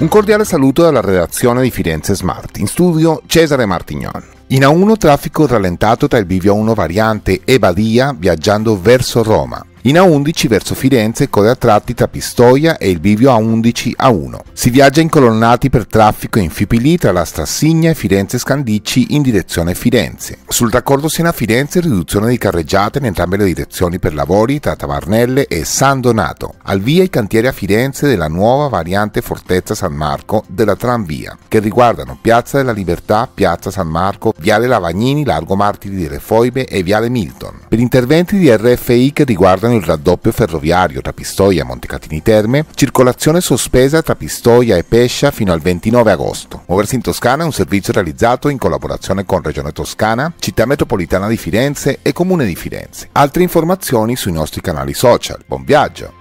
Un cordiale saluto dalla redazione di Firenze Smart. In studio Cesare Martignon. In A1 traffico rallentato tra il bivio 1 variante e Badia viaggiando verso Roma. In A11 verso Firenze corre a tratti tra Pistoia e il bivio A11 A1. Si viaggia in colonnati per traffico in Fiupili tra la Strassigna e Firenze Scandicci in direzione Firenze. Sul raccordo Siena-Firenze riduzione di carreggiate in entrambe le direzioni per lavori tra Tavarnelle e San Donato. Al via i cantieri a Firenze della nuova variante Fortezza San Marco della tranvia, che riguardano Piazza della Libertà, Piazza San Marco, Viale Lavagnini, Largo Martiri delle Foibe e Viale Milton. Per interventi di RFI che riguardano registrano il raddoppio ferroviario tra Pistoia e Montecatini Terme, circolazione sospesa tra Pistoia e Pescia fino al 29 agosto. Muoversi in Toscana è un servizio realizzato in collaborazione con Regione Toscana, Città Metropolitana di Firenze e Comune di Firenze. Altre informazioni sui nostri canali social. Buon viaggio!